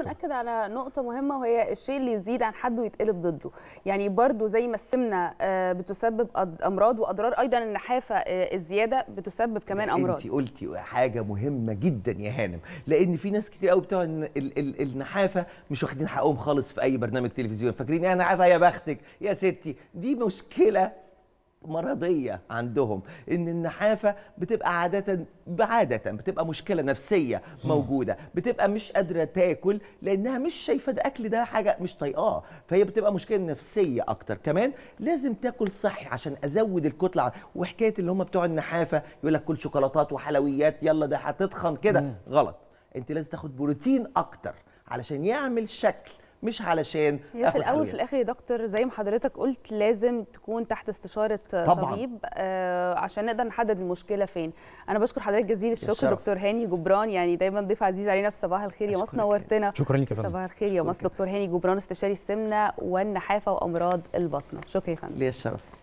نأكد على نقطة مهمة وهي الشيء اللي يزيد عن حد ويتقلب ضده، يعني برضو زي ما السمنة آه، بتسبب أمراض وأضرار أيضا النحافة آه، الزيادة بتسبب كمان أمراض. أنت قلتي حاجة مهمة جدا يا هانم، لأن في ناس كتير قوي بتوع النحافة مش واخدين حقهم خالص في أي برنامج تلفزيون، فاكرين يا إيه، نحافة يا بختك يا ستي، دي مشكلة مرضيه عندهم ان النحافه بتبقى عاده عاده بتبقى مشكله نفسيه موجوده بتبقى مش قادره تاكل لانها مش شايفه ده اكل ده حاجه مش طايقاه فهي بتبقى مشكله نفسيه اكتر كمان لازم تاكل صحي عشان ازود الكتله وحكايه اللي هم بتوع النحافه يقول لك كل شوكولاتات وحلويات يلا ده هتتخن كده غلط انت لازم تاخد بروتين اكتر علشان يعمل شكل مش علشان هي في الاول في الاخر يا دكتور زي ما حضرتك قلت لازم تكون تحت استشاره طبعا. طبيب آه عشان نقدر نحدد المشكله فين انا بشكر حضرتك جزيل الشكر دكتور هاني جبران يعني دايما ضيف عزيز علينا في صباح الخير يا مصر نورتنا شكرا لك يا فندم صباح الخير يا مصر دكتور هاني جبران استشاري السمنه والنحافه وامراض البطنه شكرا يا فندم ليا الشرف